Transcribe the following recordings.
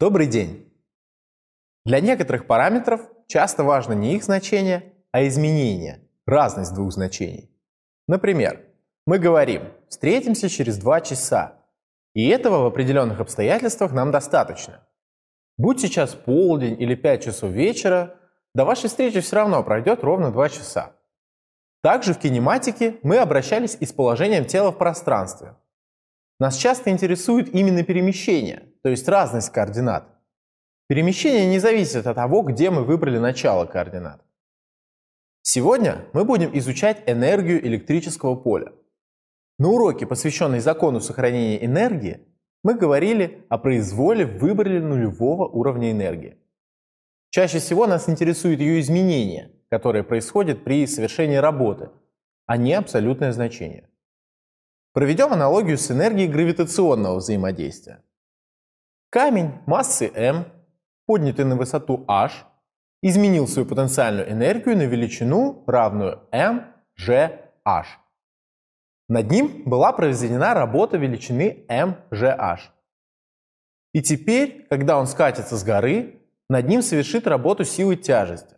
Добрый день! Для некоторых параметров часто важно не их значение, а изменение, разность двух значений. Например, мы говорим «встретимся через два часа», и этого в определенных обстоятельствах нам достаточно. Будь сейчас полдень или 5 часов вечера, до вашей встречи все равно пройдет ровно 2 часа. Также в кинематике мы обращались и с положением тела в пространстве. Нас часто интересует именно перемещение – то есть разность координат. Перемещение не зависит от того, где мы выбрали начало координат. Сегодня мы будем изучать энергию электрического поля. На уроке, посвященной закону сохранения энергии, мы говорили о произволе в выборе нулевого уровня энергии. Чаще всего нас интересует ее изменение, которое происходит при совершении работы, а не абсолютное значение. Проведем аналогию с энергией гравитационного взаимодействия. Камень массы m, поднятый на высоту h, изменил свою потенциальную энергию на величину, равную mgh. Над ним была произведена работа величины mgh. И теперь, когда он скатится с горы, над ним совершит работу силы тяжести.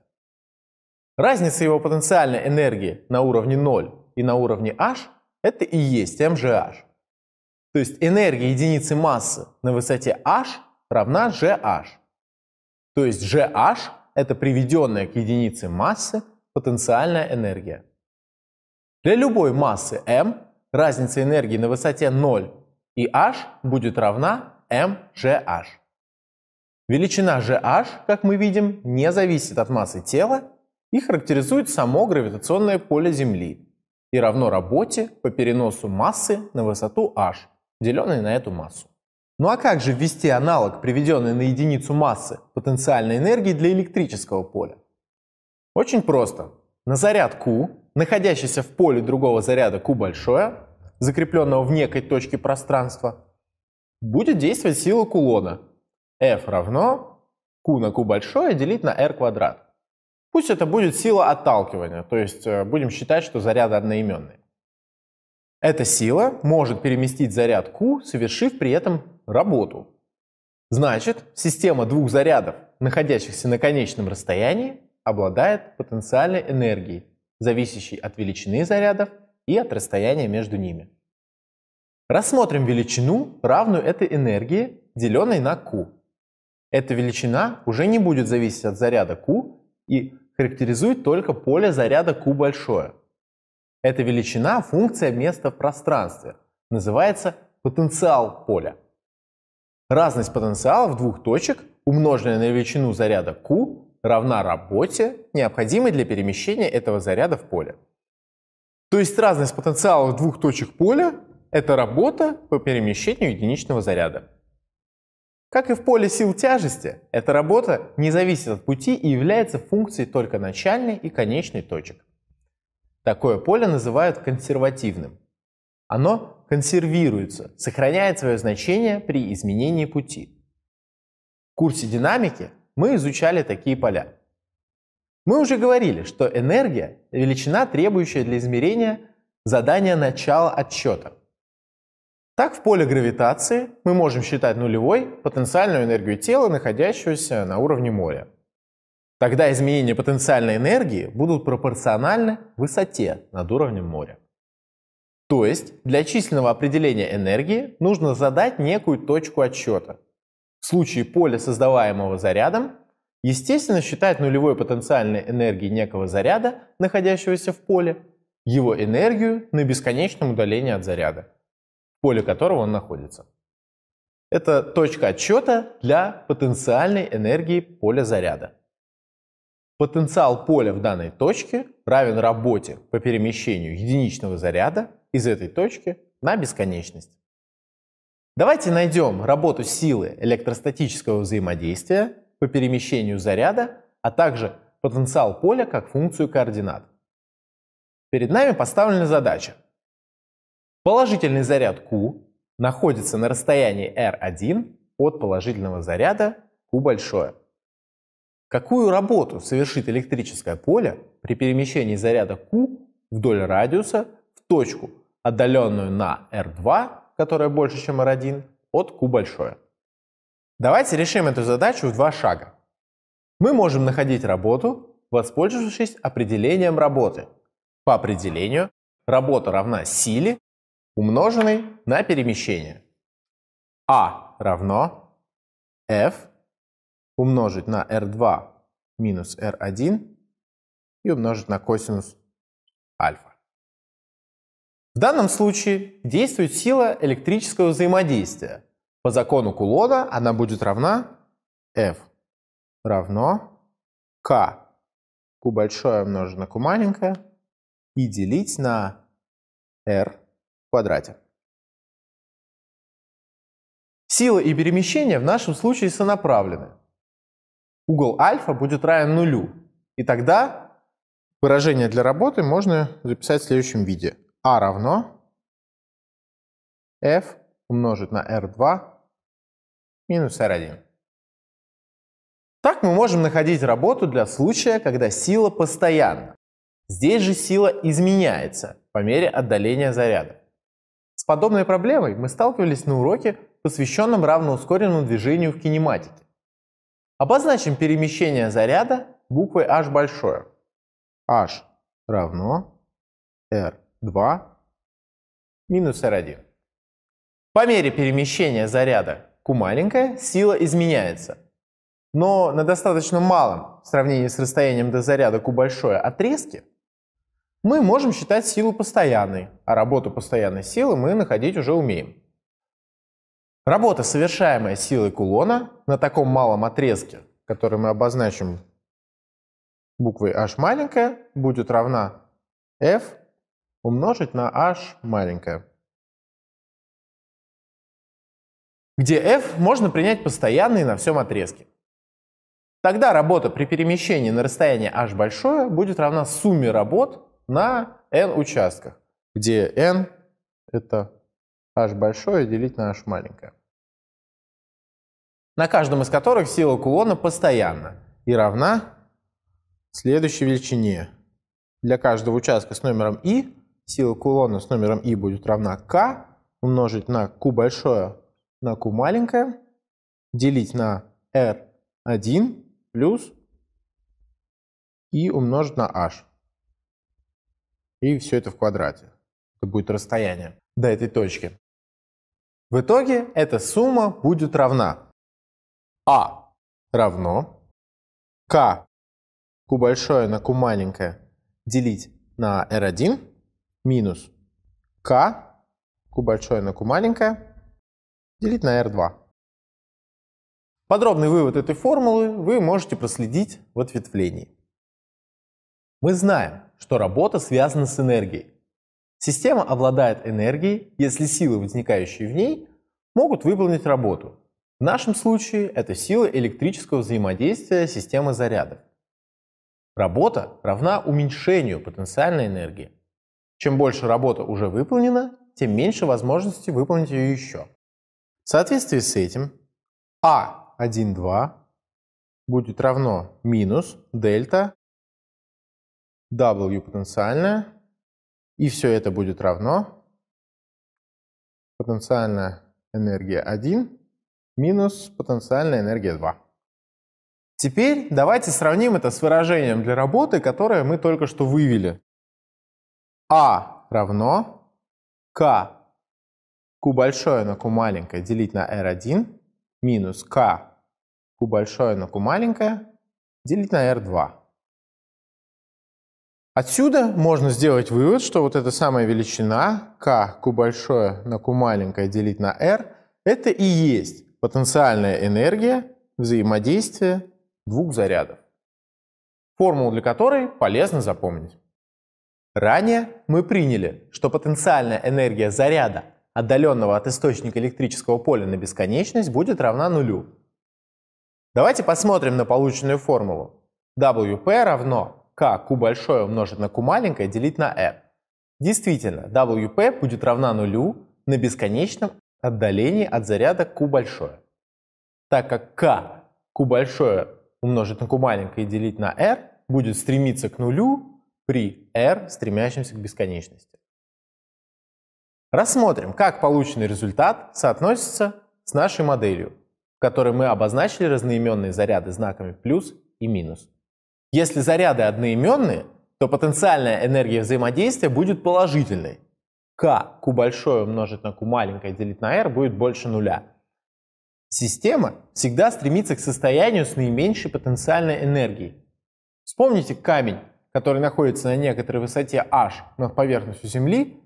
Разница его потенциальной энергии на уровне 0 и на уровне h – это и есть mgh. То есть энергия единицы массы на высоте h равна gh. То есть gh – это приведенная к единице массы потенциальная энергия. Для любой массы m разница энергии на высоте 0 и h будет равна mgh. Величина gh, как мы видим, не зависит от массы тела и характеризует само гравитационное поле Земли и равно работе по переносу массы на высоту h – деленное на эту массу. Ну а как же ввести аналог, приведенный на единицу массы, потенциальной энергии для электрического поля? Очень просто. На заряд Q, находящийся в поле другого заряда Q большое, закрепленного в некой точке пространства, будет действовать сила кулона. F равно Q на Q большое делить на R квадрат. Пусть это будет сила отталкивания, то есть э, будем считать, что заряды одноименные. Эта сила может переместить заряд Q, совершив при этом работу. Значит, система двух зарядов, находящихся на конечном расстоянии, обладает потенциальной энергией, зависящей от величины зарядов и от расстояния между ними. Рассмотрим величину, равную этой энергии, деленной на Q. Эта величина уже не будет зависеть от заряда Q и характеризует только поле заряда Q большое – эта величина – функция места в пространстве. Называется потенциал поля. Разность потенциалов двух точек, умноженная на величину заряда Q, равна работе, необходимой для перемещения этого заряда в поле. То есть разность потенциалов двух точек поля – это работа по перемещению единичного заряда. Как и в поле сил тяжести, эта работа не зависит от пути и является функцией только начальной и конечной точек. Такое поле называют консервативным. Оно консервируется, сохраняет свое значение при изменении пути. В курсе динамики мы изучали такие поля. Мы уже говорили, что энергия – величина, требующая для измерения задания начала отсчета. Так в поле гравитации мы можем считать нулевой потенциальную энергию тела, находящегося на уровне моря. Тогда изменения потенциальной энергии будут пропорциональны высоте над уровнем моря. То есть для численного определения энергии нужно задать некую точку отсчета. В случае поля, создаваемого зарядом, естественно считать нулевой потенциальной энергии некого заряда, находящегося в поле, его энергию на бесконечном удалении от заряда, в поле которого он находится. Это точка отсчета для потенциальной энергии поля заряда. Потенциал поля в данной точке равен работе по перемещению единичного заряда из этой точки на бесконечность. Давайте найдем работу силы электростатического взаимодействия по перемещению заряда, а также потенциал поля как функцию координат. Перед нами поставлена задача. Положительный заряд Q находится на расстоянии R1 от положительного заряда Q большое. Какую работу совершит электрическое поле при перемещении заряда Q вдоль радиуса в точку, отдаленную на R2, которая больше, чем R1, от Q большое? Давайте решим эту задачу в два шага. Мы можем находить работу, воспользовавшись определением работы. По определению, работа равна силе, умноженной на перемещение. А равно F умножить на r2 минус r1 и умножить на косинус альфа. В данном случае действует сила электрического взаимодействия. По закону Кулона она будет равна F равно k Q большое умножить на Q маленькое, и делить на R в квадрате. Сила и перемещение в нашем случае сонаправлены угол альфа будет равен нулю. И тогда выражение для работы можно записать в следующем виде. А равно f умножить на r2 минус r1. Так мы можем находить работу для случая, когда сила постоянна. Здесь же сила изменяется по мере отдаления заряда. С подобной проблемой мы сталкивались на уроке, посвященном равноускоренному движению в кинематике. Обозначим перемещение заряда буквой H большое. H равно R2 минус R1. По мере перемещения заряда Q маленькая, сила изменяется. Но на достаточно малом, в сравнении с расстоянием до заряда Q большое, отрезке, мы можем считать силу постоянной, а работу постоянной силы мы находить уже умеем. Работа, совершаемая силой кулона на таком малом отрезке, который мы обозначим буквой h маленькая, будет равна f умножить на h маленькая, Где f можно принять постоянный на всем отрезке. Тогда работа при перемещении на расстояние h большое будет равна сумме работ на n участках, где n — это h большое делить на h маленькое. На каждом из которых сила кулона постоянна и равна следующей величине. Для каждого участка с номером i сила кулона с номером i будет равна k умножить на q большое на q маленькое, делить на r1 плюс и умножить на h. И все это в квадрате. Это будет расстояние до этой точки. В итоге эта сумма будет равна А равно К Q большое на Q маленькое делить на R1 минус К Q большое на Q маленькое делить на R2. Подробный вывод этой формулы вы можете проследить в ответвлении. Мы знаем, что работа связана с энергией, Система обладает энергией, если силы, возникающие в ней, могут выполнить работу. В нашем случае это силы электрического взаимодействия системы зарядов. Работа равна уменьшению потенциальной энергии. Чем больше работа уже выполнена, тем меньше возможности выполнить ее еще. В соответствии с этим А1,2 будет равно минус дельта W потенциальная и все это будет равно потенциальная энергия 1 минус потенциальная энергия 2. Теперь давайте сравним это с выражением для работы, которое мы только что вывели. А равно К Q большое на Q маленькое делить на R1 минус К Q большое на Q маленькое делить на R2. Отсюда можно сделать вывод, что вот эта самая величина k, q большое на q маленькое делить на r, это и есть потенциальная энергия взаимодействия двух зарядов, формулу для которой полезно запомнить. Ранее мы приняли, что потенциальная энергия заряда, отдаленного от источника электрического поля на бесконечность, будет равна нулю. Давайте посмотрим на полученную формулу. WP равно k q большое умножить на q маленькое делить на r. Действительно, wp будет равна нулю на бесконечном отдалении от заряда q большое. Так как k q большое умножить на q маленькое и делить на r будет стремиться к нулю при r, стремящемся к бесконечности. Рассмотрим, как полученный результат соотносится с нашей моделью, в которой мы обозначили разноименные заряды знаками плюс и минус. Если заряды одноименные, то потенциальная энергия взаимодействия будет положительной. К, Q большое умножить на Q маленькое делить на R будет больше нуля. Система всегда стремится к состоянию с наименьшей потенциальной энергией. Вспомните камень, который находится на некоторой высоте h над поверхностью Земли,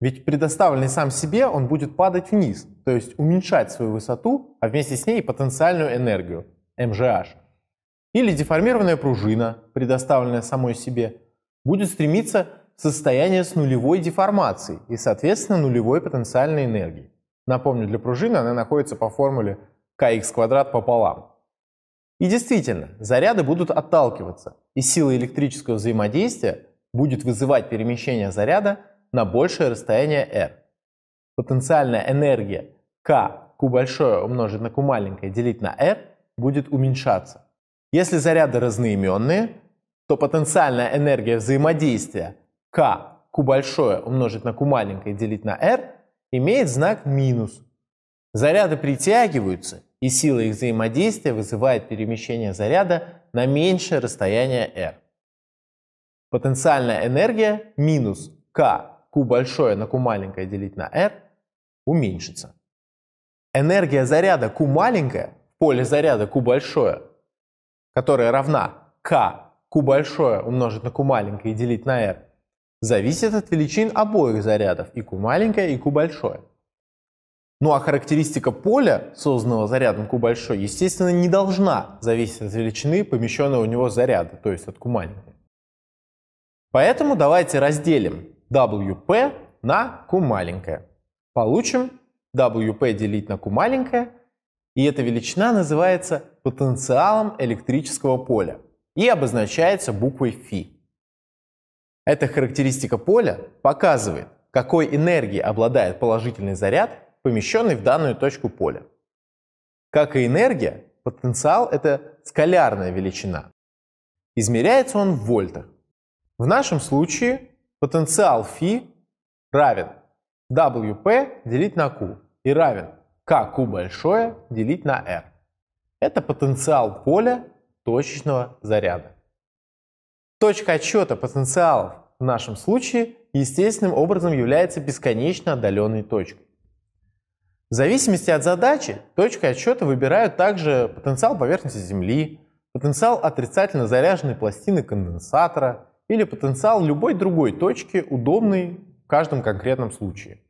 ведь предоставленный сам себе он будет падать вниз, то есть уменьшать свою высоту, а вместе с ней потенциальную энергию, mgh или деформированная пружина, предоставленная самой себе, будет стремиться в состояние с нулевой деформацией и, соответственно, нулевой потенциальной энергией. Напомню, для пружины она находится по формуле kx квадрат пополам. И действительно, заряды будут отталкиваться, и сила электрического взаимодействия будет вызывать перемещение заряда на большее расстояние r. Потенциальная энергия k, q большое умножить на q маленькое делить на r будет уменьшаться. Если заряды разноименные, то потенциальная энергия взаимодействия К, Q большое умножить на Q маленькое делить на R имеет знак минус. Заряды притягиваются, и сила их взаимодействия вызывает перемещение заряда на меньшее расстояние R. Потенциальная энергия минус К, Q большое на Q маленькое делить на R уменьшится. Энергия заряда Q маленькое в поле заряда Q большое – которая равна k q большое умножить на q маленькое и делить на r, зависит от величин обоих зарядов, и q маленькое, и q большое. Ну а характеристика поля, созданного зарядом q большой, естественно, не должна зависеть от величины помещенного у него заряда, то есть от q маленькой. Поэтому давайте разделим wp на q маленькое. Получим wp делить на q маленькое – и эта величина называется потенциалом электрического поля и обозначается буквой φ. Эта характеристика поля показывает, какой энергией обладает положительный заряд, помещенный в данную точку поля. Как и энергия, потенциал – это скалярная величина. Измеряется он в вольтах. В нашем случае потенциал φ равен WP делить на Q и равен КQ большое делить на R. Это потенциал поля точечного заряда. Точка отсчета потенциалов в нашем случае естественным образом является бесконечно отдаленной точкой. В зависимости от задачи точкой отсчета выбирают также потенциал поверхности Земли, потенциал отрицательно заряженной пластины конденсатора или потенциал любой другой точки, удобной в каждом конкретном случае.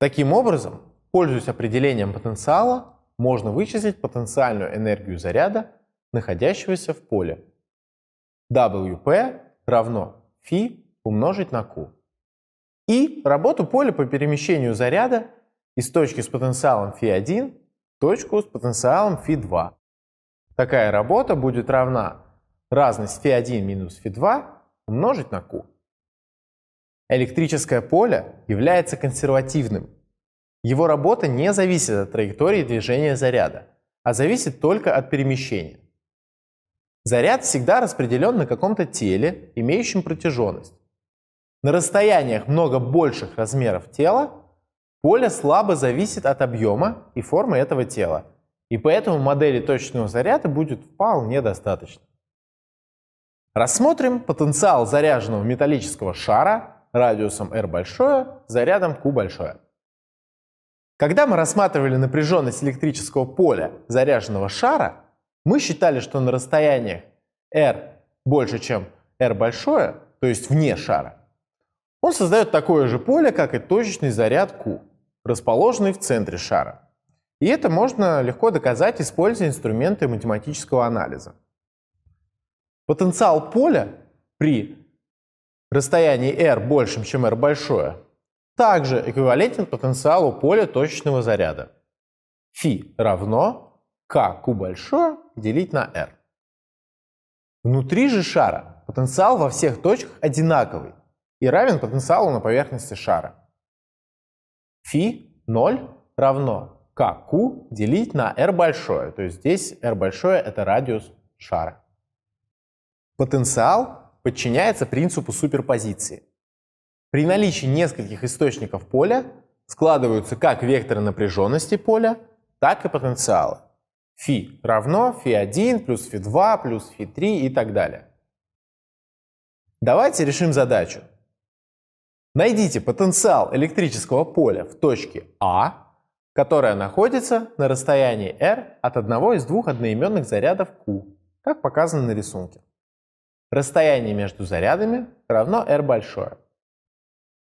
Таким образом, Пользуясь определением потенциала, можно вычислить потенциальную энергию заряда, находящегося в поле. WP равно φ умножить на Q. И работу поля по перемещению заряда из точки с потенциалом φ1 в точку с потенциалом φ2. Такая работа будет равна разность φ1 минус φ2 умножить на Q. Электрическое поле является консервативным, его работа не зависит от траектории движения заряда, а зависит только от перемещения. Заряд всегда распределен на каком-то теле, имеющем протяженность. На расстояниях много больших размеров тела поле слабо зависит от объема и формы этого тела, и поэтому модели точечного заряда будет вполне достаточно. Рассмотрим потенциал заряженного металлического шара радиусом r большое, зарядом q большое. Когда мы рассматривали напряженность электрического поля заряженного шара, мы считали, что на расстояниях R больше, чем R большое, то есть вне шара, он создает такое же поле, как и точечный заряд Q, расположенный в центре шара. И это можно легко доказать, используя инструменты математического анализа. Потенциал поля при расстоянии r большим, чем r большое, также эквивалентен потенциалу поля точечного заряда. Фи равно к q большое делить на r. Внутри же шара потенциал во всех точках одинаковый и равен потенциалу на поверхности шара. Фи 0 равно kq делить на r большое, то есть здесь r большое это радиус шара. Потенциал подчиняется принципу суперпозиции. При наличии нескольких источников поля складываются как векторы напряженности поля, так и потенциалы. φ равно φ 1 плюс φ 2 плюс φ 3 и так далее. Давайте решим задачу. Найдите потенциал электрического поля в точке А, которая находится на расстоянии R от одного из двух одноименных зарядов Q, как показано на рисунке. Расстояние между зарядами равно R большое.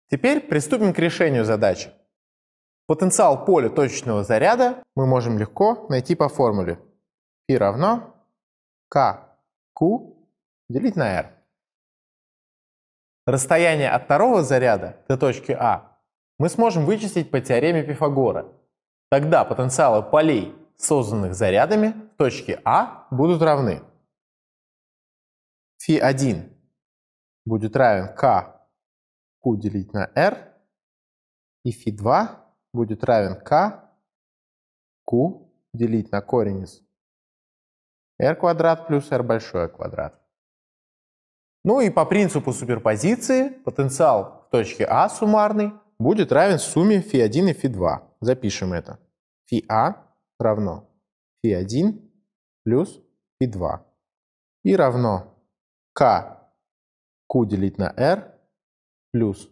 Теперь приступим к решению задачи. Потенциал поля точечного заряда мы можем легко найти по формуле. Пи равно К Q делить на R. Расстояние от второго заряда до точки А мы сможем вычислить по теореме Пифагора. Тогда потенциалы полей, созданных зарядами в точке А, будут равны. Фи1 будет равен К q делить на r, и φ2 будет равен k q делить на корень из r квадрат плюс r большое квадрат. Ну и по принципу суперпозиции потенциал в точке А суммарный будет равен сумме φ1 и φ2. Запишем это. φA а равно φ1 плюс φ2 и равно k q делить на r плюс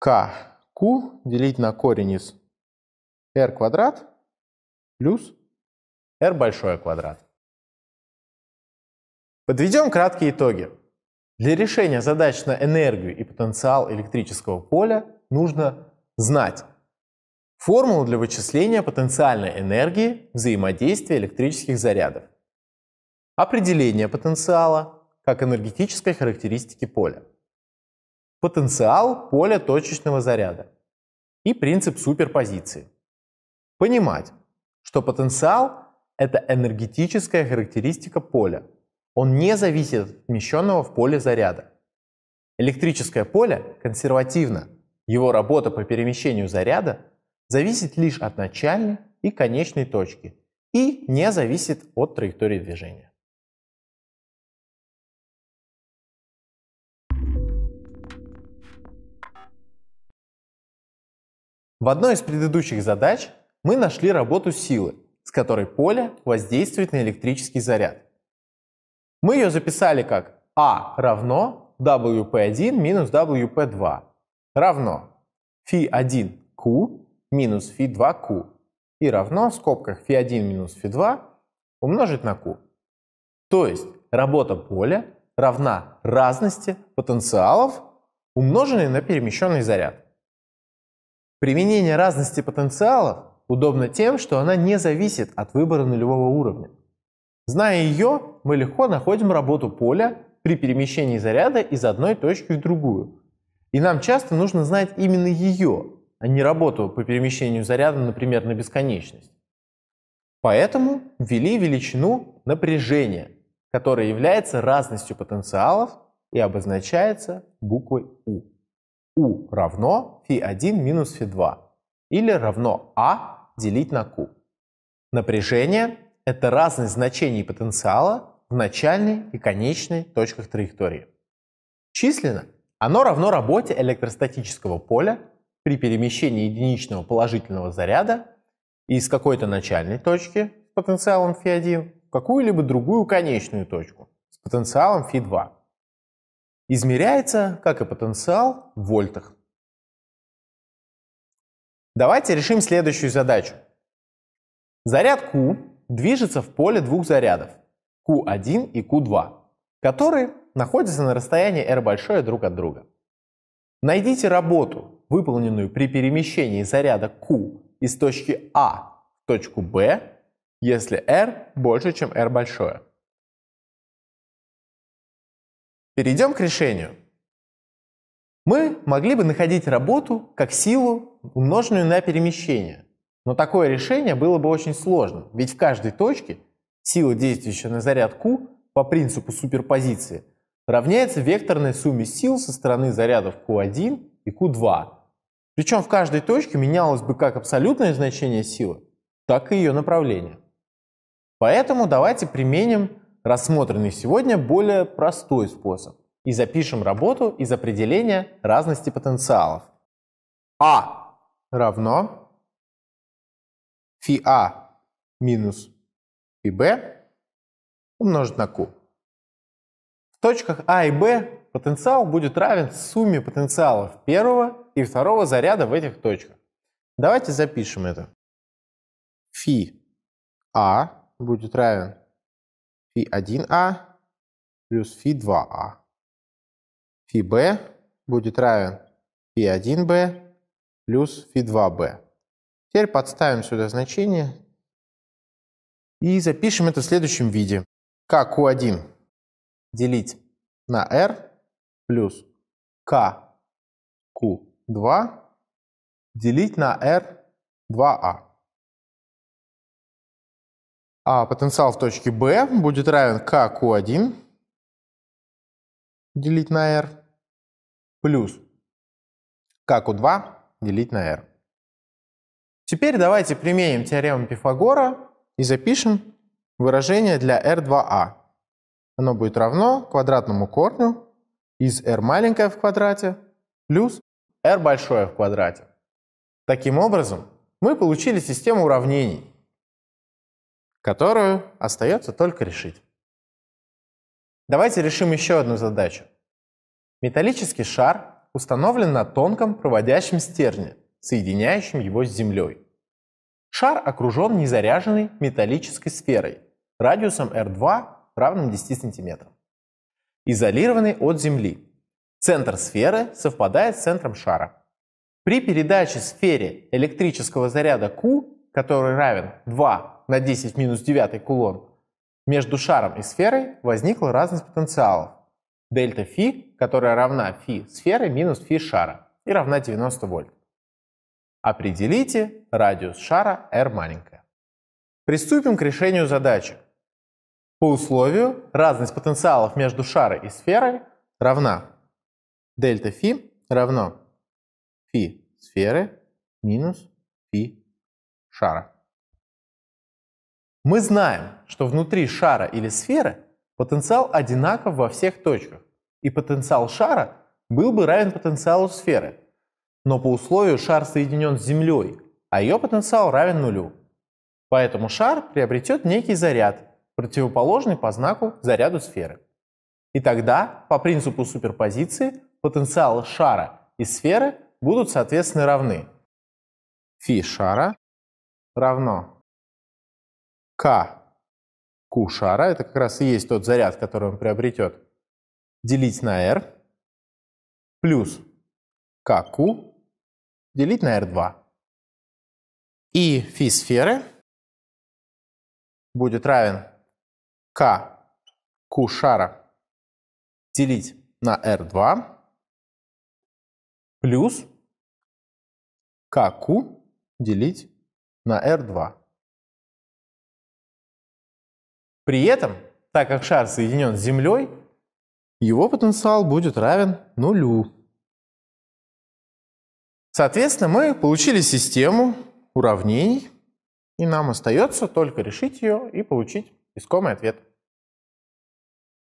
k q делить на корень из r квадрат плюс r большое квадрат. Подведем краткие итоги. Для решения задач на энергию и потенциал электрического поля нужно знать формулу для вычисления потенциальной энергии взаимодействия электрических зарядов, определение потенциала как энергетической характеристики поля потенциал поля точечного заряда и принцип суперпозиции. Понимать, что потенциал – это энергетическая характеристика поля. Он не зависит от отмещенного в поле заряда. Электрическое поле консервативно. Его работа по перемещению заряда зависит лишь от начальной и конечной точки и не зависит от траектории движения. В одной из предыдущих задач мы нашли работу силы, с которой поле воздействует на электрический заряд. Мы ее записали как А равно WP1 минус WP2 равно φ1Q минус φ2Q и равно в скобках φ1 минус φ2 умножить на Q. То есть работа поля равна разности потенциалов, умноженной на перемещенный заряд. Применение разности потенциалов удобно тем, что она не зависит от выбора нулевого уровня. Зная ее, мы легко находим работу поля при перемещении заряда из одной точки в другую. И нам часто нужно знать именно ее, а не работу по перемещению заряда, например, на бесконечность. Поэтому ввели величину напряжения, которая является разностью потенциалов и обозначается буквой U u равно φ1 минус φ2 или равно а делить на q. Напряжение – это разность значений потенциала в начальной и конечной точках траектории. Численно оно равно работе электростатического поля при перемещении единичного положительного заряда из какой-то начальной точки с потенциалом φ1 в какую-либо другую конечную точку с потенциалом φ2 измеряется, как и потенциал, в вольтах. Давайте решим следующую задачу. Заряд Q движется в поле двух зарядов Q1 и Q2, которые находятся на расстоянии R большое друг от друга. Найдите работу, выполненную при перемещении заряда Q из точки А в точку B, если R больше, чем R большое. Перейдем к решению. Мы могли бы находить работу как силу, умноженную на перемещение. Но такое решение было бы очень сложно, ведь в каждой точке сила, действующая на заряд Q по принципу суперпозиции, равняется векторной сумме сил со стороны зарядов Q1 и Q2. Причем в каждой точке менялось бы как абсолютное значение силы, так и ее направление. Поэтому давайте применим рассмотренный сегодня более простой способ. И запишем работу из определения разности потенциалов. А равно фи А минус фи Б умножить на Q. В точках А и Б потенциал будет равен сумме потенциалов первого и второго заряда в этих точках. Давайте запишем это. Фи А будет равен фи 1а плюс фи 2а. А. Фи b будет равен фи 1b плюс фи 2b. Теперь подставим сюда значение и запишем это в следующем виде. q1 делить на r плюс к q2 делить на r 2а. А потенциал в точке B будет равен КQ1 делить на R плюс КQ2 делить на R. Теперь давайте применим теорему Пифагора и запишем выражение для R2A. А. Оно будет равно квадратному корню из R маленькое в квадрате плюс R большое в квадрате. Таким образом, мы получили систему уравнений – которую остается только решить. Давайте решим еще одну задачу. Металлический шар установлен на тонком проводящем стержне, соединяющем его с Землей. Шар окружен незаряженной металлической сферой радиусом R2 равным 10 см, изолированной от Земли. Центр сферы совпадает с центром шара. При передаче сфере электрического заряда Q который равен 2 на 10 в минус 9 кулон, между шаром и сферой возникла разность потенциалов. Дельта φ, которая равна φ сферы минус φ шара и равна 90 вольт. Определите радиус шара r маленькая. Приступим к решению задачи. По условию разность потенциалов между шарой и сферой равна дельта φ равно φ сферы минус φ шара. Мы знаем, что внутри шара или сферы потенциал одинаков во всех точках, и потенциал шара был бы равен потенциалу сферы, но по условию шар соединен с Землей, а ее потенциал равен нулю. Поэтому шар приобретет некий заряд, противоположный по знаку заряду сферы. И тогда, по принципу суперпозиции, потенциалы шара и сферы будут соответственно равны. Фи шара равно к q шара, это как раз и есть тот заряд, который он приобретет, делить на r плюс kq делить на r2. И фи сферы будет равен к q шара делить на r2 плюс kq делить на R2. При этом, так как шар соединен с Землей, его потенциал будет равен нулю. Соответственно, мы получили систему уравнений, и нам остается только решить ее и получить искомый ответ.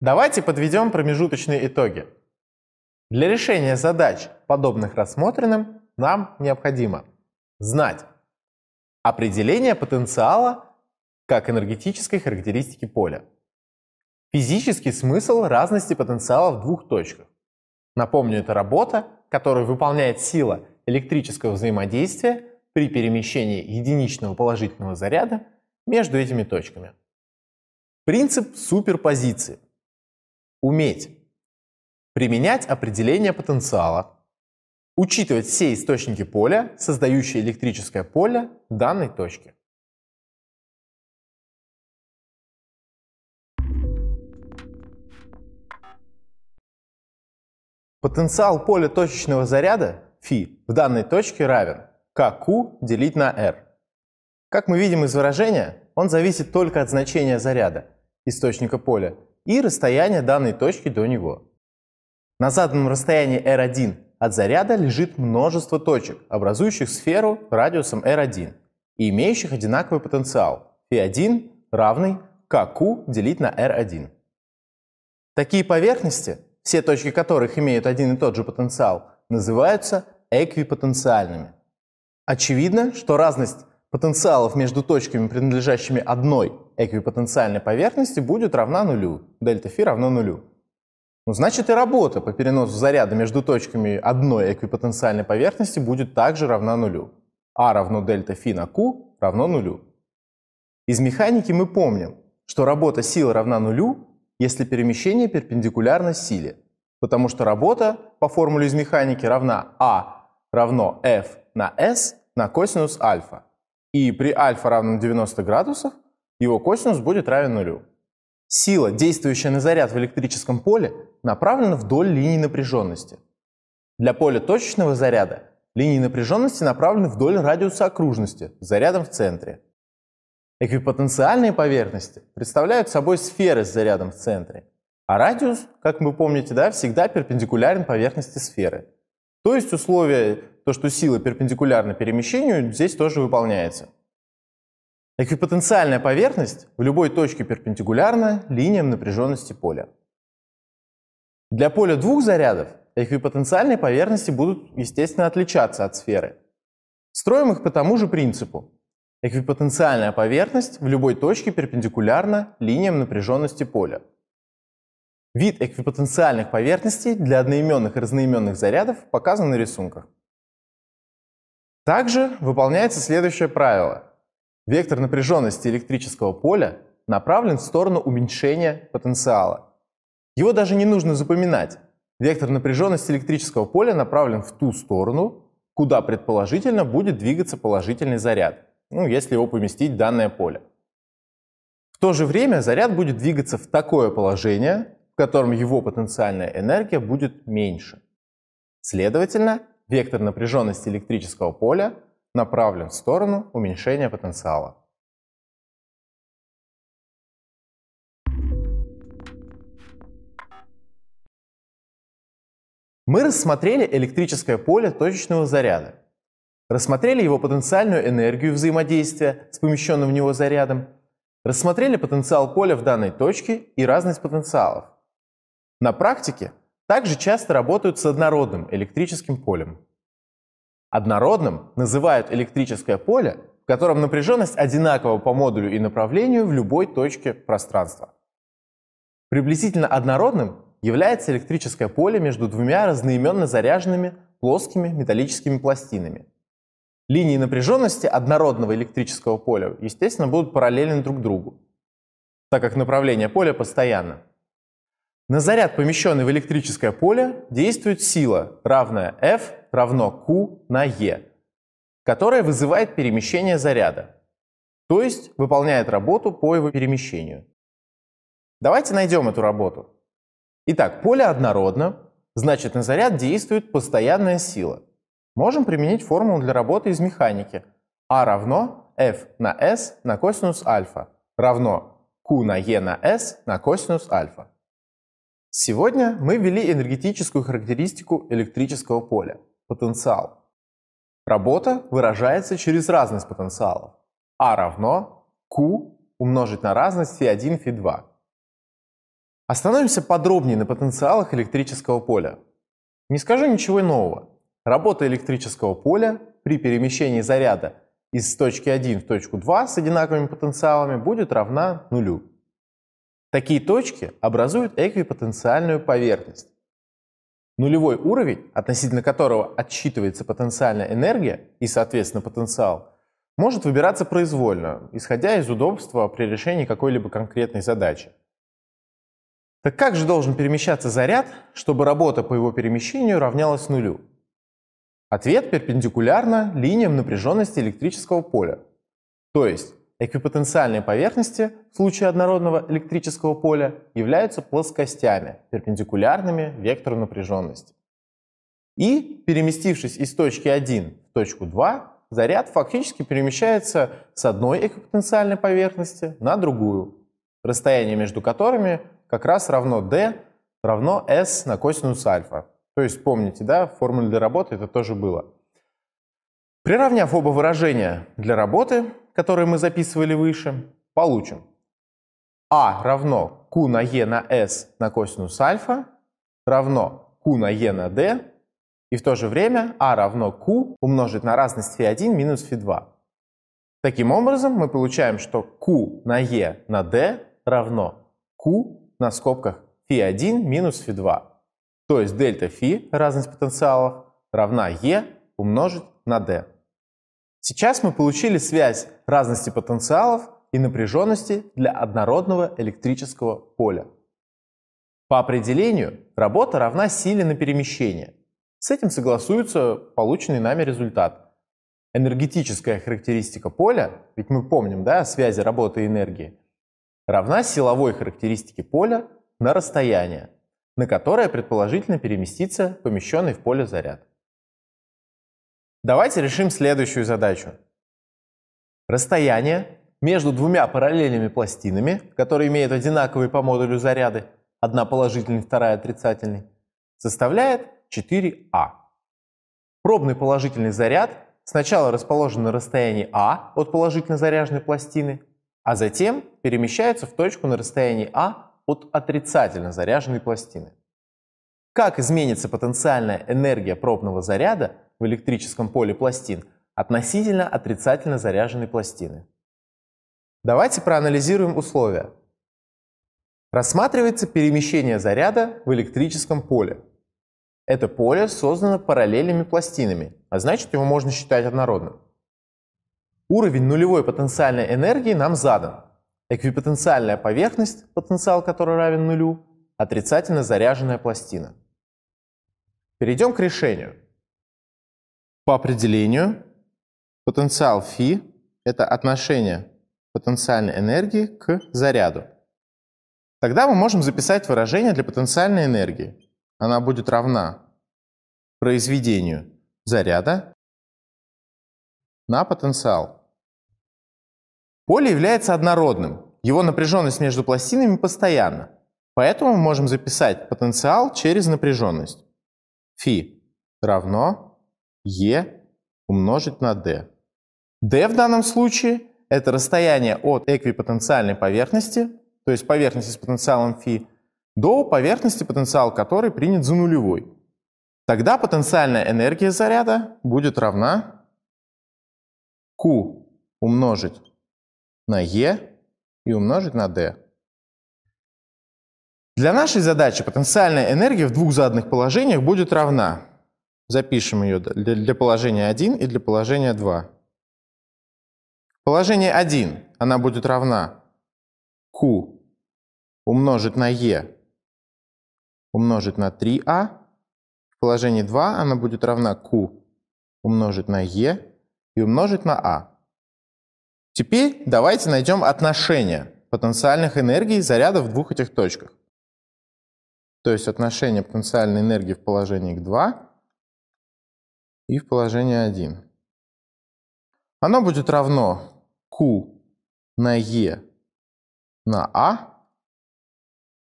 Давайте подведем промежуточные итоги. Для решения задач, подобных рассмотренным, нам необходимо знать Определение потенциала как энергетической характеристики поля. Физический смысл разности потенциала в двух точках. Напомню, это работа, которую выполняет сила электрического взаимодействия при перемещении единичного положительного заряда между этими точками. Принцип суперпозиции. Уметь. Применять определение потенциала учитывать все источники поля, создающие электрическое поле данной точки. Потенциал поля точечного заряда φ в данной точке равен kq делить на r. Как мы видим из выражения, он зависит только от значения заряда, источника поля, и расстояния данной точки до него. На заданном расстоянии r1 от заряда лежит множество точек, образующих сферу радиусом R1 и имеющих одинаковый потенциал Φ1 равный КQ делить на R1. Такие поверхности, все точки которых имеют один и тот же потенциал, называются эквипотенциальными. Очевидно, что разность потенциалов между точками, принадлежащими одной эквипотенциальной поверхности, будет равна нулю. Дельта φ равно нулю. Ну, значит, и работа по переносу заряда между точками одной эквипотенциальной поверхности будет также равна нулю. А равно дельта Фи на Q равно нулю. Из механики мы помним, что работа силы равна нулю, если перемещение перпендикулярно силе, потому что работа по формуле из механики равна А равно F на S на косинус альфа. И при альфа равном 90 градусах его косинус будет равен нулю. Сила, действующая на заряд в электрическом поле, направлена вдоль линии напряженности. Для поля точечного заряда линии напряженности направлены вдоль радиуса окружности с зарядом в центре. Эквипотенциальные поверхности представляют собой сферы с зарядом в центре, а радиус, как вы помните, да, всегда перпендикулярен поверхности сферы. То есть условие, то, что сила перпендикулярна перемещению, здесь тоже выполняется. Эквипотенциальная поверхность в любой точке перпендикулярна линиям напряженности поля. Для поля двух зарядов эквипотенциальные поверхности будут, естественно, отличаться от сферы. Строим их по тому же принципу. Эквипотенциальная поверхность в любой точке перпендикулярна линиям напряженности поля. Вид эквипотенциальных поверхностей для одноименных и разноименных зарядов показан на рисунках. Также выполняется следующее правило – Вектор напряженности электрического поля направлен в сторону уменьшения потенциала. Его даже не нужно запоминать. Вектор напряженности электрического поля направлен в ту сторону, куда предположительно будет двигаться положительный заряд, ну, если его поместить в данное поле. В то же время заряд будет двигаться в такое положение, в котором его потенциальная энергия будет меньше. Следовательно, вектор напряженности электрического поля направлен в сторону уменьшения потенциала. Мы рассмотрели электрическое поле точечного заряда, рассмотрели его потенциальную энергию взаимодействия с помещенным в него зарядом, рассмотрели потенциал поля в данной точке и разность потенциалов. На практике также часто работают с однородным электрическим полем. Однородным называют электрическое поле, в котором напряженность одинакова по модулю и направлению в любой точке пространства. Приблизительно однородным является электрическое поле между двумя разноименно заряженными плоскими металлическими пластинами. Линии напряженности однородного электрического поля, естественно, будут параллельны друг другу, так как направление поля постоянно. На заряд, помещенный в электрическое поле, действует сила, равная F равно Q на E, которая вызывает перемещение заряда, то есть выполняет работу по его перемещению. Давайте найдем эту работу. Итак, поле однородно, значит на заряд действует постоянная сила. Можем применить формулу для работы из механики. А равно F на S на косинус альфа равно Q на E на S на косинус альфа. Сегодня мы ввели энергетическую характеристику электрического поля потенциал. Работа выражается через разность потенциалов. А равно Q умножить на разность Фи1, Фи2. Остановимся подробнее на потенциалах электрического поля. Не скажу ничего нового. Работа электрического поля при перемещении заряда из точки 1 в точку 2 с одинаковыми потенциалами будет равна нулю. Такие точки образуют эквипотенциальную поверхность. Нулевой уровень, относительно которого отсчитывается потенциальная энергия и, соответственно, потенциал, может выбираться произвольно, исходя из удобства при решении какой-либо конкретной задачи. Так как же должен перемещаться заряд, чтобы работа по его перемещению равнялась нулю? Ответ перпендикулярно линиям напряженности электрического поля. То есть Эквипотенциальные поверхности в случае однородного электрического поля являются плоскостями, перпендикулярными вектору напряженности. И, переместившись из точки 1 в точку 2, заряд фактически перемещается с одной эквипотенциальной поверхности на другую, расстояние между которыми как раз равно d равно s на косинус альфа. То есть помните, да, в формуле для работы это тоже было. Приравняв оба выражения для работы, который мы записывали выше, получим а равно q на e на s на косинус альфа равно q на e на d, и в то же время а равно q умножить на разность φ1 минус φ2. Таким образом, мы получаем, что q на e на d равно q на скобках φ1 минус φ2. То есть дельта φ, разность потенциалов, равна e умножить на d. Сейчас мы получили связь разности потенциалов и напряженности для однородного электрического поля. По определению, работа равна силе на перемещение. С этим согласуется полученный нами результат. Энергетическая характеристика поля, ведь мы помним да, о связи работы и энергии, равна силовой характеристике поля на расстояние, на которое предположительно переместится помещенный в поле заряд. Давайте решим следующую задачу. Расстояние между двумя параллельными пластинами, которые имеют одинаковые по модулю заряды, одна положительный, вторая отрицательный, составляет 4А. Пробный положительный заряд сначала расположен на расстоянии А от положительно заряженной пластины, а затем перемещается в точку на расстоянии А от отрицательно заряженной пластины. Как изменится потенциальная энергия пробного заряда – в электрическом поле пластин относительно отрицательно заряженной пластины. Давайте проанализируем условия. Рассматривается перемещение заряда в электрическом поле. Это поле создано параллельными пластинами, а значит его можно считать однородным. Уровень нулевой потенциальной энергии нам задан. Эквипотенциальная поверхность, потенциал которой равен нулю, отрицательно заряженная пластина. Перейдем к решению. По определению, потенциал φ – это отношение потенциальной энергии к заряду. Тогда мы можем записать выражение для потенциальной энергии. Она будет равна произведению заряда на потенциал. Поле является однородным. Его напряженность между пластинами постоянна. Поэтому мы можем записать потенциал через напряженность. Фи равно e умножить на d. d в данном случае – это расстояние от эквипотенциальной поверхности, то есть поверхности с потенциалом φ, до поверхности, потенциал которой принят за нулевой. Тогда потенциальная энергия заряда будет равна Q умножить на E и умножить на D. Для нашей задачи потенциальная энергия в двух заданных положениях будет равна Запишем ее для положения 1 и для положения 2. Положение 1, она будет равна Q умножить на E умножить на 3А. В положении 2 она будет равна Q умножить на E и умножить на А. Теперь давайте найдем отношение потенциальных энергий зарядов в двух этих точках. То есть отношение потенциальной энергии в положении к 2 и в положение 1. Оно будет равно Q на E на А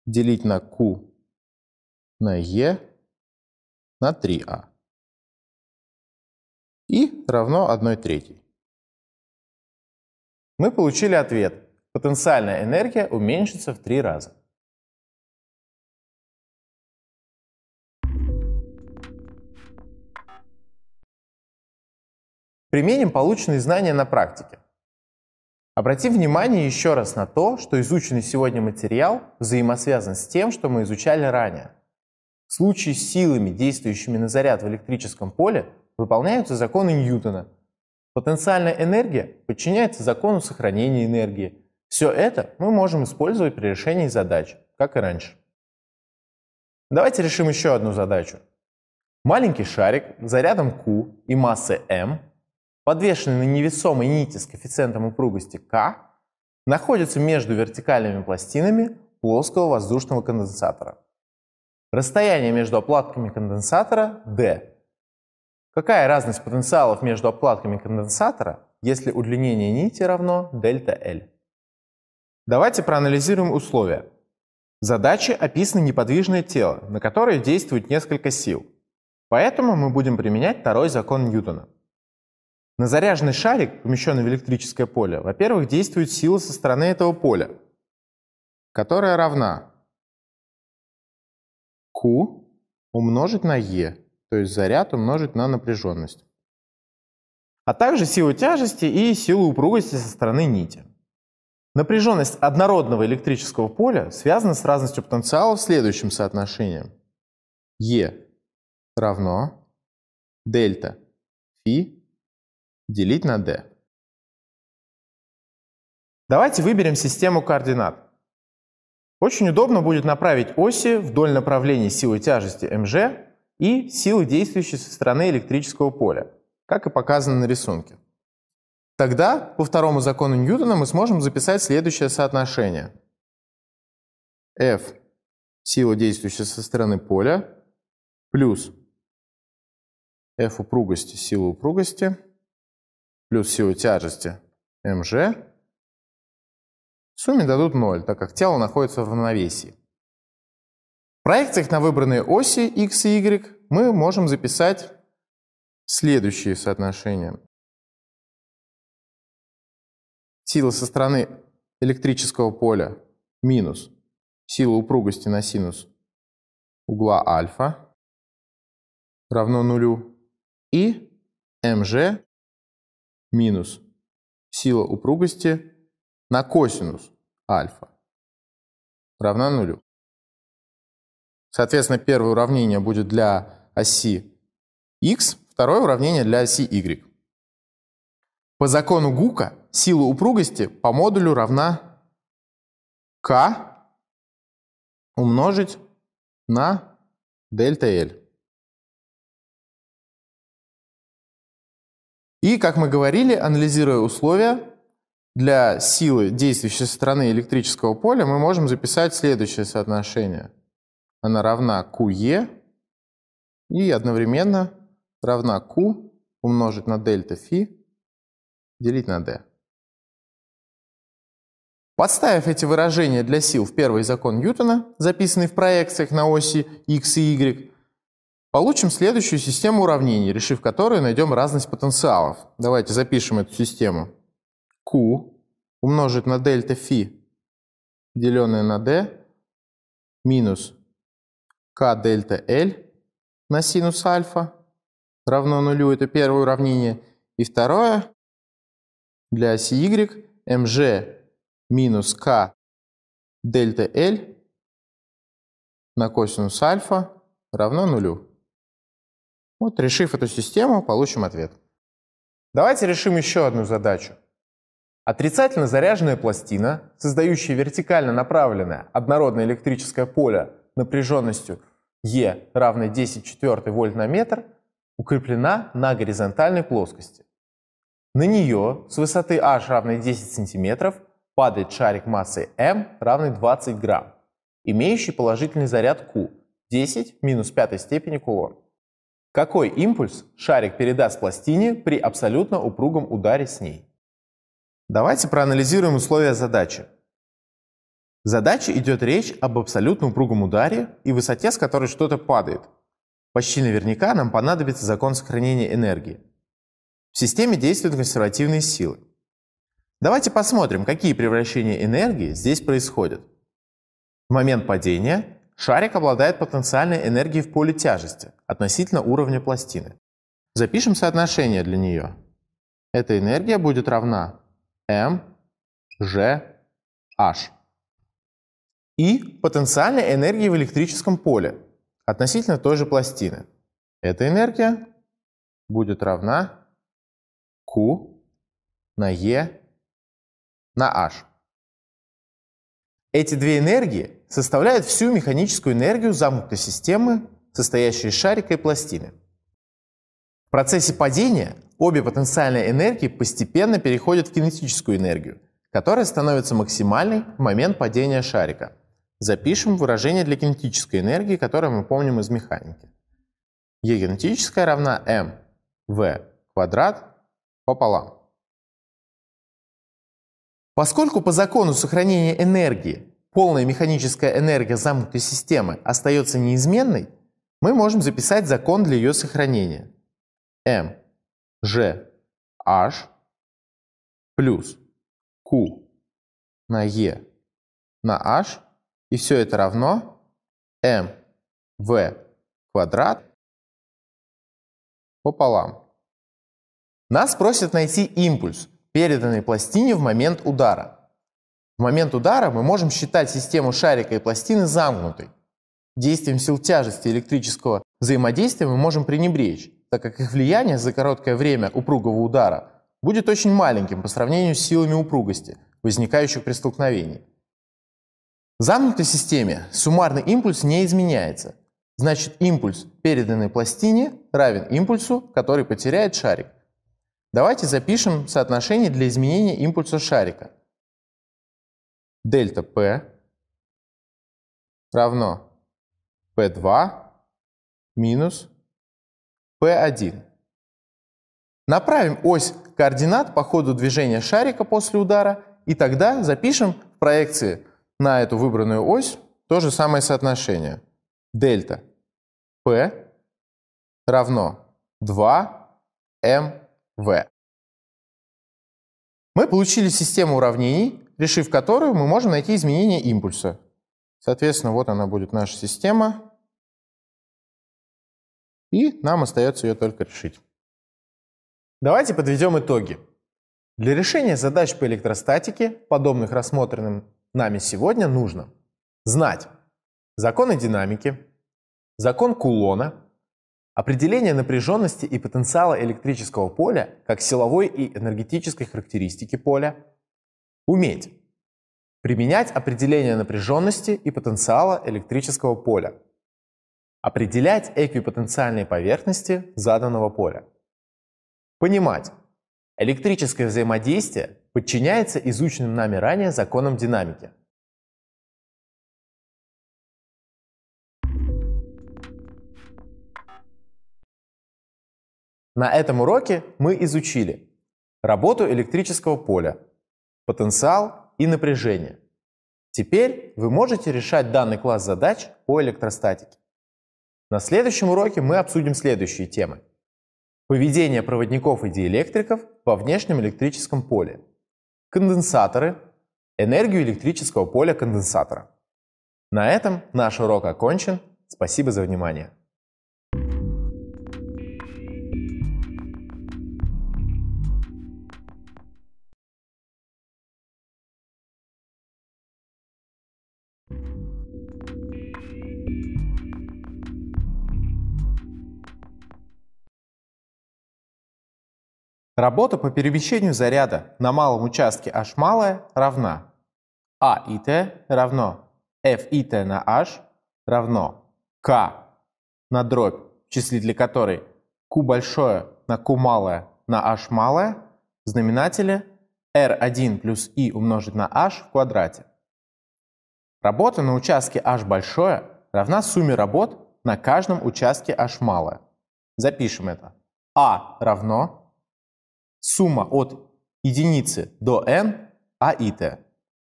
делить на Q на Е на 3А. И равно 1 третьей. Мы получили ответ. Потенциальная энергия уменьшится в 3 раза. Применим полученные знания на практике. Обратим внимание еще раз на то, что изученный сегодня материал взаимосвязан с тем, что мы изучали ранее. В случае с силами, действующими на заряд в электрическом поле, выполняются законы Ньютона. Потенциальная энергия подчиняется закону сохранения энергии. Все это мы можем использовать при решении задач, как и раньше. Давайте решим еще одну задачу. Маленький шарик с зарядом Q и массой m подвешены на невесомой нити с коэффициентом упругости k находятся между вертикальными пластинами плоского воздушного конденсатора. Расстояние между обкладками конденсатора d. Какая разность потенциалов между обкладками конденсатора, если удлинение нити равно дельта L? Давайте проанализируем условия. В задаче описано неподвижное тело, на которое действует несколько сил. Поэтому мы будем применять второй закон Ньютона. На заряженный шарик, помещенный в электрическое поле, во-первых, действует сила со стороны этого поля, которая равна Q умножить на E, то есть заряд умножить на напряженность, а также силу тяжести и силу упругости со стороны нити. Напряженность однородного электрического поля связана с разностью потенциала следующим соотношением: E равно дельта фи делить на d. Давайте выберем систему координат. Очень удобно будет направить оси вдоль направлений силы тяжести mg и силы, действующей со стороны электрического поля, как и показано на рисунке. Тогда по второму закону Ньютона мы сможем записать следующее соотношение. F – сила, действующая со стороны поля, плюс F упругости – сила упругости – плюс силу тяжести mg в сумме дадут 0, так как тело находится в равновесии. В проекциях на выбранные оси x и y мы можем записать следующие соотношения. Сила со стороны электрического поля минус сила упругости на синус угла альфа равно нулю и mg минус сила упругости на косинус альфа равна нулю. Соответственно, первое уравнение будет для оси x, второе уравнение для оси y. По закону Гука сила упругости по модулю равна k умножить на дельта L. И, как мы говорили, анализируя условия для силы действующей стороны электрического поля, мы можем записать следующее соотношение. Она равна QE и одновременно равна Q умножить на дельта фи делить на D. Подставив эти выражения для сил в первый закон Ньютона, записанный в проекциях на оси x и y, Получим следующую систему уравнений, решив которую найдем разность потенциалов. Давайте запишем эту систему. Q умножить на дельта φ, деленное на d, минус k дельта L на синус альфа равно нулю, это первое уравнение. И второе, для оси y, mg минус k дельта L на косинус альфа равно нулю. Вот решив эту систему, получим ответ. Давайте решим еще одну задачу. Отрицательно заряженная пластина, создающая вертикально направленное однородное электрическое поле напряженностью E равной 10 четвертой вольт на метр, укреплена на горизонтальной плоскости. На нее с высоты h равной 10 сантиметров падает шарик массы m равной 20 грамм, имеющий положительный заряд Q 10 минус пятой степени кулон. Какой импульс шарик передаст пластине при абсолютно упругом ударе с ней? Давайте проанализируем условия задачи. В задаче идет речь об абсолютно упругом ударе и высоте, с которой что-то падает. Почти наверняка нам понадобится закон сохранения энергии. В системе действуют консервативные силы. Давайте посмотрим, какие превращения энергии здесь происходят. В момент падения Шарик обладает потенциальной энергией в поле тяжести относительно уровня пластины. Запишем соотношение для нее. Эта энергия будет равна mgh И потенциальной энергии в электрическом поле относительно той же пластины. Эта энергия будет равна Q на E на H. Эти две энергии составляет всю механическую энергию замкнутой системы, состоящей из шарика и пластины. В процессе падения обе потенциальные энергии постепенно переходят в кинетическую энергию, которая становится максимальной в момент падения шарика. Запишем выражение для кинетической энергии, которое мы помним из механики. Е кинетическая равна m в квадрат пополам. Поскольку по закону сохранения энергии полная механическая энергия замкнутой системы остается неизменной, мы можем записать закон для ее сохранения. М, G, H плюс Q на E на H, и все это равно M, V квадрат пополам. Нас просят найти импульс, переданный пластине в момент удара – в момент удара мы можем считать систему шарика и пластины замкнутой. Действием сил тяжести электрического взаимодействия мы можем пренебречь, так как их влияние за короткое время упругого удара будет очень маленьким по сравнению с силами упругости, возникающих при столкновении. В замкнутой системе суммарный импульс не изменяется. Значит, импульс, переданный пластине, равен импульсу, который потеряет шарик. Давайте запишем соотношение для изменения импульса шарика – дельта P равно P2 минус P1. Направим ось координат по ходу движения шарика после удара, и тогда запишем в проекции на эту выбранную ось то же самое соотношение. Дельта P равно 2 mv. Мы получили систему уравнений, решив которую мы можем найти изменение импульса. Соответственно, вот она будет наша система. И нам остается ее только решить. Давайте подведем итоги. Для решения задач по электростатике, подобных рассмотренным нами сегодня, нужно знать законы динамики, закон Кулона, определение напряженности и потенциала электрического поля как силовой и энергетической характеристики поля – Уметь. Применять определение напряженности и потенциала электрического поля. Определять эквипотенциальные поверхности заданного поля. Понимать. Электрическое взаимодействие подчиняется изученным нами ранее законам динамики. На этом уроке мы изучили работу электрического поля, потенциал и напряжение. Теперь вы можете решать данный класс задач по электростатике. На следующем уроке мы обсудим следующие темы. Поведение проводников и диэлектриков во внешнем электрическом поле. Конденсаторы. Энергию электрического поля конденсатора. На этом наш урок окончен. Спасибо за внимание. Работа по перемещению заряда на малом участке H малое равна А и Т равно F и Т на H равно К на дробь, числитель которой Q большое на Q малое на H малое в знаменателе R1 плюс I умножить на H в квадрате. Работа на участке H большое равна сумме работ на каждом участке H малое. Запишем это. А равно сумма от единицы до n а и t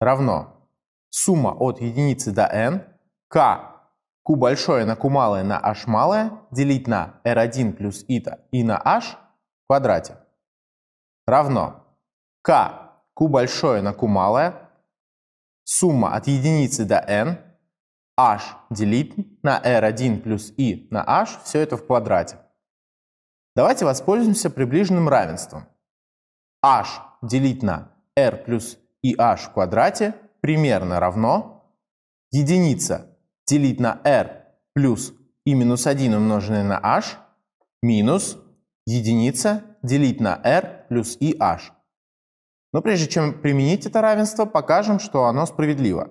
равно сумма от единицы до n k q большое на q малое на h малое делить на r1 плюс ита и на h в квадрате равно k q большое на q малое сумма от единицы до n h делить на r1 плюс и на h, все это в квадрате. Давайте воспользуемся приближенным равенством h делить на r плюс ih в квадрате примерно равно единица делить на r плюс и минус 1 умноженное на h минус единица делить на r плюс h Но прежде чем применить это равенство, покажем, что оно справедливо.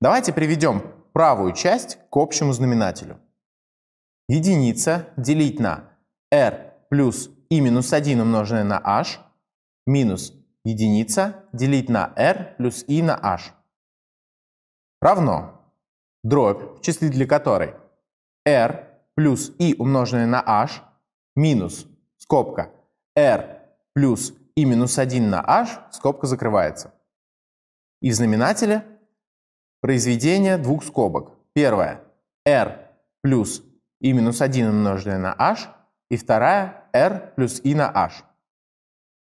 Давайте приведем правую часть к общему знаменателю. Единица делить на r плюс и минус 1 умноженное на h минус единица делить на r плюс i на h равно дробь, в числителе которой r плюс i умноженное на h минус скобка r плюс i минус 1 на h, скобка закрывается. И в знаменателе произведение двух скобок. Первая r плюс i минус 1 умноженное на h и вторая r плюс i на h.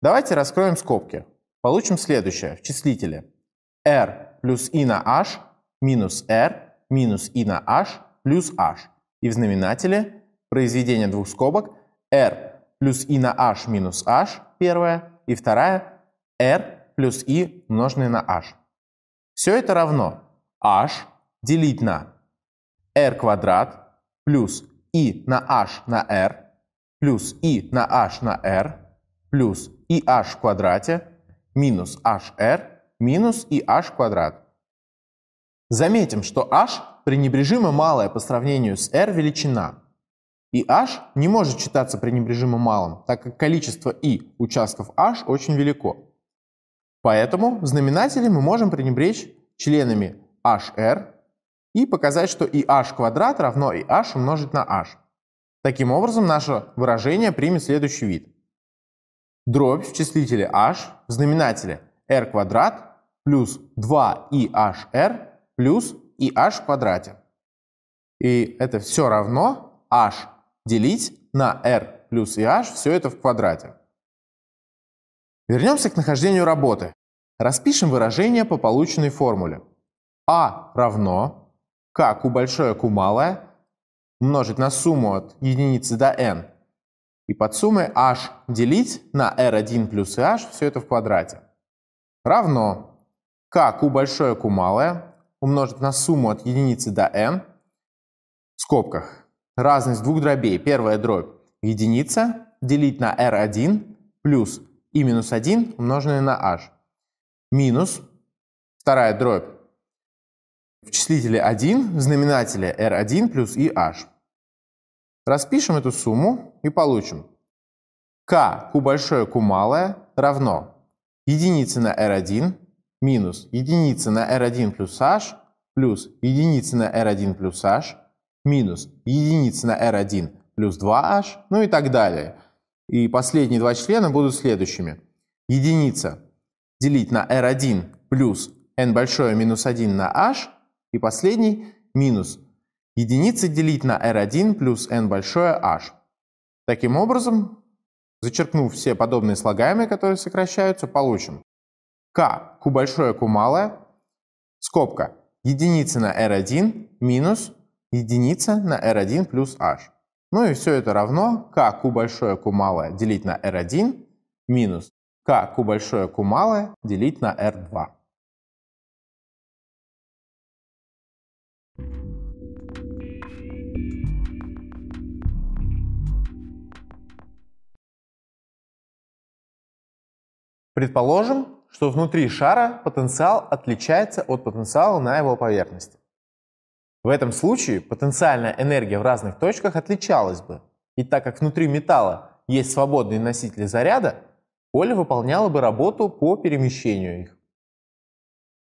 Давайте раскроем скобки. Получим следующее в числителе. r плюс i на h минус r минус i на h плюс h. И в знаменателе произведение двух скобок r плюс i на h минус h первая и вторая r плюс i умноженное на h. Все это равно h делить на r квадрат плюс i на h на r плюс i на h на r плюс и h в квадрате минус hr минус и h квадрат. Заметим, что h пренебрежимо малая по сравнению с r величина. И h не может считаться пренебрежимо малым, так как количество и участков h очень велико. Поэтому в знаменателе мы можем пренебречь членами hr и показать, что и h квадрат равно и h умножить на h. Таким образом, наше выражение примет следующий вид дробь в числителе h в знаменателе r квадрат плюс 2ihr плюс и h в квадрате. И это все равно h делить на r плюс и h, все это в квадрате. Вернемся к нахождению работы. Распишем выражение по полученной формуле. а равно k у большое, q малое умножить на сумму от единицы до n и под суммой h делить на r1 плюс h, все это в квадрате. Равно k q большое, q малое умножить на сумму от единицы до n, в скобках, разность двух дробей, первая дробь, единица делить на r1 плюс и минус 1 умноженное на h, минус вторая дробь в числителе 1 в знаменателе r1 плюс и h. Распишем эту сумму и получим. К, Q большое, Q малое равно единице на R1 минус единица на R1 плюс H плюс единица на R1 плюс H минус единица на R1 плюс 2H, ну и так далее. И последние два члена будут следующими. Единица делить на R1 плюс n большое минус 1 на H и последний минус единицы делить на r1 плюс n большое h. Таким образом, зачеркнув все подобные слагаемые, которые сокращаются, получим k, q большое, q малое, скобка, единица на r1 минус единица на r1 плюс h. Ну и все это равно k, q большое, q малое делить на r1 минус k, q большое, q малое делить на r2. Предположим, что внутри шара потенциал отличается от потенциала на его поверхности. В этом случае потенциальная энергия в разных точках отличалась бы, и так как внутри металла есть свободные носители заряда, поле выполняло бы работу по перемещению их.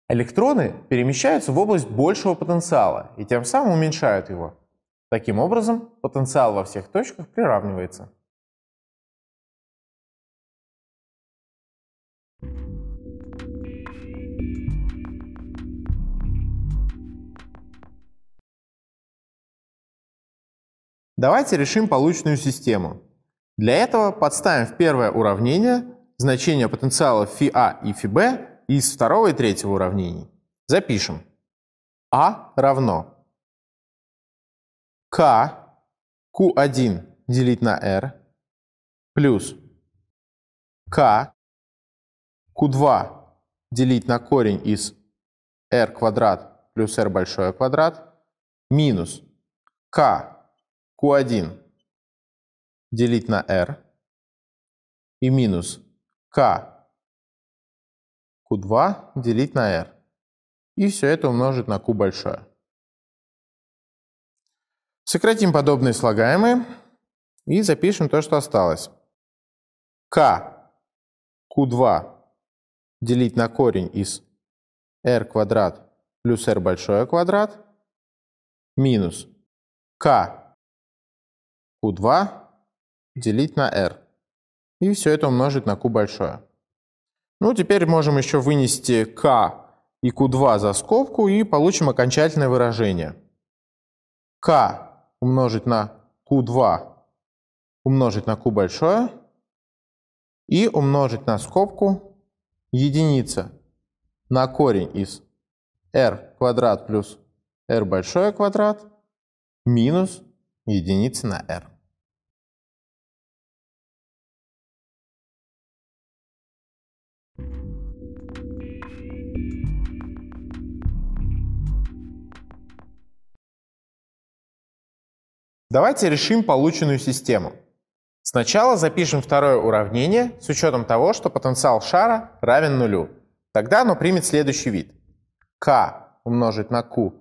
Электроны перемещаются в область большего потенциала и тем самым уменьшают его. Таким образом, потенциал во всех точках приравнивается. Давайте решим полученную систему. Для этого подставим в первое уравнение значение потенциала φA а и φB из второго и третьего уравнений. Запишем. А равно К Q1 делить на R плюс К Q2 делить на корень из r квадрат плюс r большое квадрат минус k Q1 делить на R и минус K Q2 делить на R. И все это умножить на Q большое. Сократим подобные слагаемые и запишем то, что осталось. К Q2 делить на корень из R квадрат плюс R большое квадрат минус К Q2 делить на R. И все это умножить на Q большое. Ну, теперь можем еще вынести K и Q2 за скобку и получим окончательное выражение. K умножить на Q2 умножить на Q большое и умножить на скобку единица на корень из r квадрат плюс r большое квадрат минус единицы на r. Давайте решим полученную систему. Сначала запишем второе уравнение с учетом того, что потенциал шара равен нулю. Тогда оно примет следующий вид. k умножить на q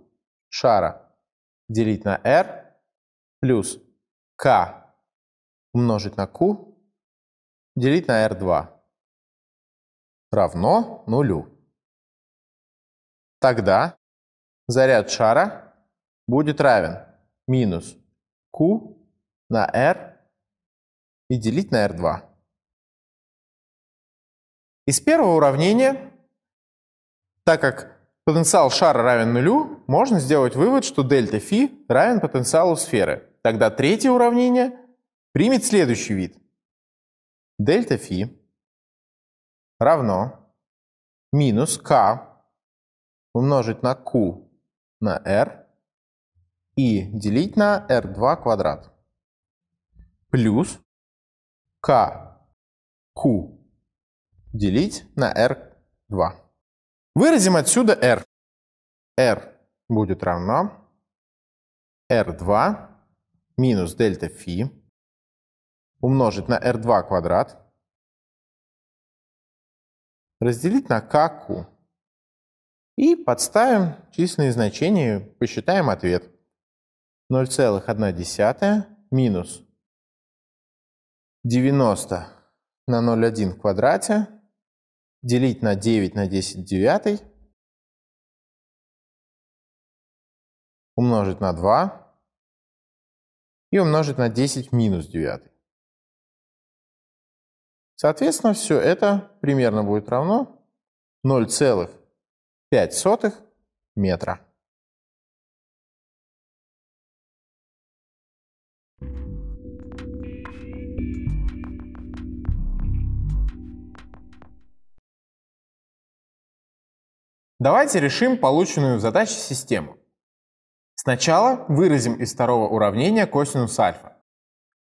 шара делить на r плюс k умножить на q делить на r2 равно нулю. Тогда заряд шара будет равен минус q на r и делить на r2. Из первого уравнения, так как потенциал шара равен нулю, можно сделать вывод, что дельта φ равен потенциалу сферы – Тогда третье уравнение примет следующий вид. Дельта φ равно минус k умножить на q на r и делить на r2 квадрат. Плюс k q делить на r2. Выразим отсюда r. r будет равно r2 минус дельта фи умножить на r2 квадрат, разделить на kq и подставим численные значения, посчитаем ответ. 0,1 минус 90 на 0,1 в квадрате делить на 9 на 10 девятой умножить на 2 и умножить на 10 минус 9. Соответственно, все это примерно будет равно 0,5 метра. Давайте решим полученную в задаче систему. Сначала выразим из второго уравнения косинус альфа.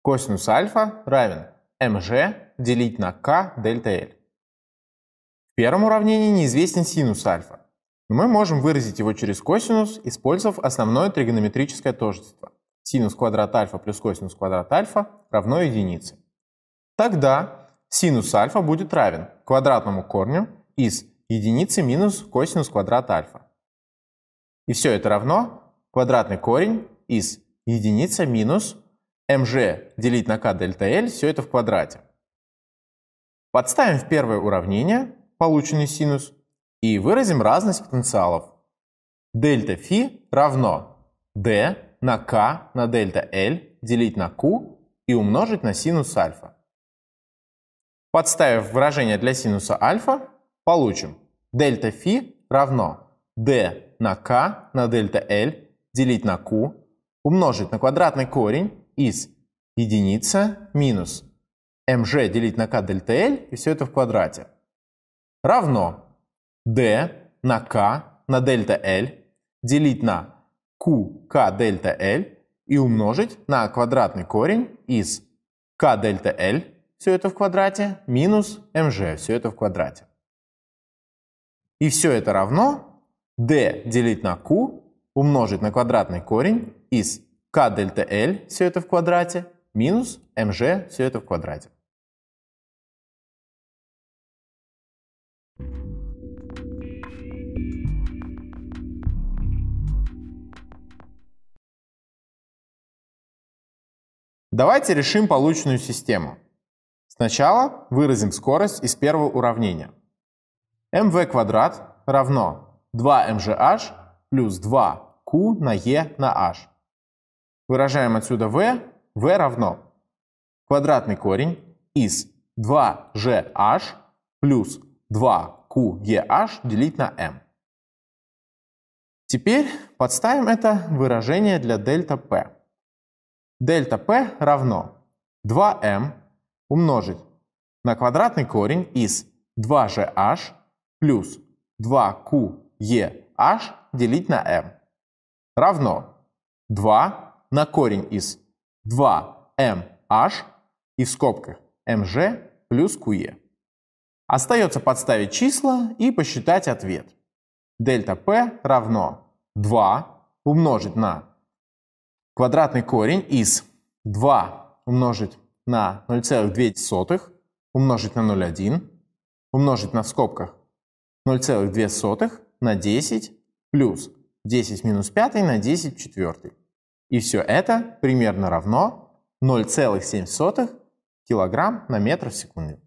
Косинус альфа равен mg делить на k дельта L. В первом уравнении неизвестен синус альфа. Но мы можем выразить его через косинус, использовав основное тригонометрическое тождество. Синус квадрат альфа плюс косинус квадрат альфа равно единице. Тогда синус альфа будет равен квадратному корню из единицы минус косинус квадрат альфа. И все это равно квадратный корень из единица минус mg делить на k дельта L, все это в квадрате. Подставим в первое уравнение полученный синус и выразим разность потенциалов. Дельта фи равно d на k на дельта L делить на q и умножить на синус альфа. Подставив выражение для синуса альфа, получим дельта фи равно d на k на дельта L делить на q, умножить на квадратный корень из единица минус mg делить на k дельта L, и все это в квадрате, равно d на k на дельта L делить на q k дельта L и умножить на квадратный корень из k дельта L, все это в квадрате, минус mg, все это в квадрате. И все это равно d делить на q умножить на квадратный корень из k дельта L, все это в квадрате, минус mg, все это в квадрате. Давайте решим полученную систему. Сначала выразим скорость из первого уравнения. mv квадрат равно 2mgh плюс 2 Q на E на H. Выражаем отсюда V. V равно квадратный корень из 2GH плюс 2QEH делить на m. Теперь подставим это выражение для дельта P. Дельта P равно 2m умножить на квадратный корень из 2gh плюс 2qeh делить на m равно 2 на корень из 2mh и в скобках mg плюс qe. Остается подставить числа и посчитать ответ. Дельта p равно 2 умножить на квадратный корень из 2 умножить на 0,2 умножить на 0,1 умножить на в скобках 0,2 на 10 плюс 10 минус 5 на 10 четвертый И все это примерно равно 0,7 килограмм на метр в секунду.